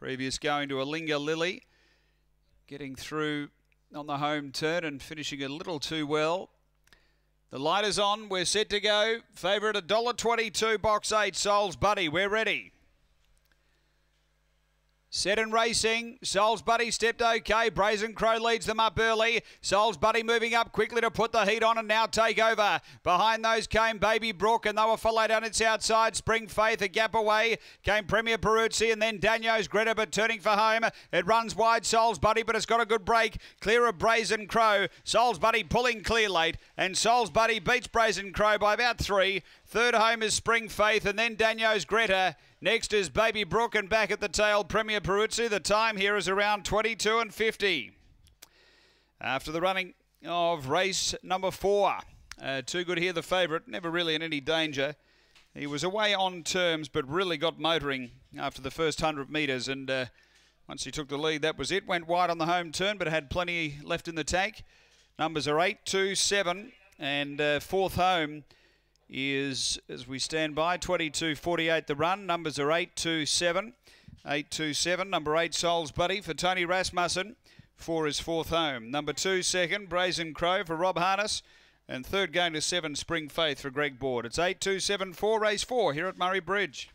Previous going to Alinga Lily. Getting through on the home turn and finishing a little too well. The light is on. We're set to go. Favourite $1.22, box eight, Souls Buddy. We're ready. Set and racing. Sol's Buddy stepped okay. Brazen Crow leads them up early. Sol's Buddy moving up quickly to put the heat on and now take over. Behind those came Baby Brook and they were followed on its outside. Spring Faith a gap away. Came Premier Peruzzi and then Daniels Greta but turning for home. It runs wide Sol's Buddy but it's got a good break. Clear of Brazen Crow. Sol's Buddy pulling clear late and Sol's Buddy beats Brazen Crow by about three. Third home is Spring Faith and then Daniels Greta Next is Baby Brook and back at the tail, Premier Peruzzi. The time here is around 22 and 50. After the running of race number four. Uh, too good here, the favourite. Never really in any danger. He was away on terms, but really got motoring after the first 100 metres. And uh, once he took the lead, that was it. Went wide on the home turn, but had plenty left in the tank. Numbers are 8, 2, 7, and uh, fourth home is, as we stand by, 22.48 the run. Numbers are 827. 827. Number 8, Souls Buddy for Tony Rasmussen for his fourth home. Number 2, second, Brazen Crow for Rob Harness. And third going to seven, Spring Faith for Greg Board. It's 827 4, race four here at Murray Bridge.